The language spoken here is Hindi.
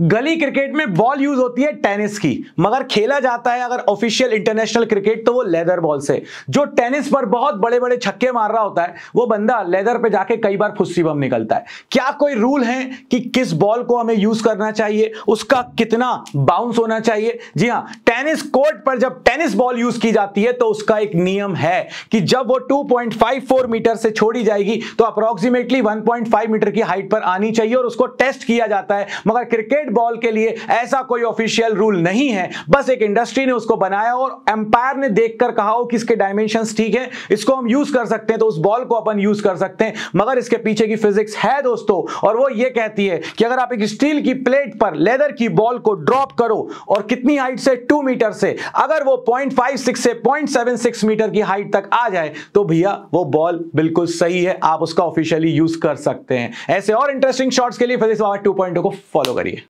गली क्रिकेट में बॉल यूज होती है टेनिस की मगर खेला जाता है अगर ऑफिशियल इंटरनेशनल क्रिकेट तो वो लेदर बॉल से जो टेनिस पर बहुत बड़े बड़े छक्के मार रहा होता है वो बंदा लेदर पे जाके कई बार फुस्सी बम निकलता है क्या कोई रूल है कि किस बॉल को हमें यूज करना चाहिए उसका कितना बाउंस होना चाहिए जी हाँ टेनिस कोर्ट पर जब टेनिस बॉल यूज की जाती है तो उसका एक नियम है कि जब वो टू मीटर से छोड़ी जाएगी तो अप्रोक्सीमेटली वन मीटर की हाइट पर आनी चाहिए और उसको टेस्ट किया जाता है मगर क्रिकेट क्रिकेट बॉल के लिए ऐसा कोई ऑफिशियल रूल नहीं है बस एक इंडस्ट्री ने उसको बनाया और एम्पायर ने देखकर कहा हो कि इसके डायमेंशन ठीक है इसको हम यूज कर सकते हैं तो उस बॉल को अपन यूज कर सकते हैं मगर इसके पीछे की फिजिक्स है दोस्तों और वो ये कहती है कि अगर आप एक स्टील की प्लेट पर लेदर की बॉल को ड्रॉप करो और कितनी हाइट से टू मीटर से अगर वो पॉइंट से पॉइंट मीटर की हाइट तक आ जाए तो भैया वो बॉल बिल्कुल सही है आप उसका ऑफिशियली यूज कर सकते हैं ऐसे और इंटरेस्टिंग शॉर्ट्स के लिए फिजिक्स बाबा टू oh को फॉलो करिए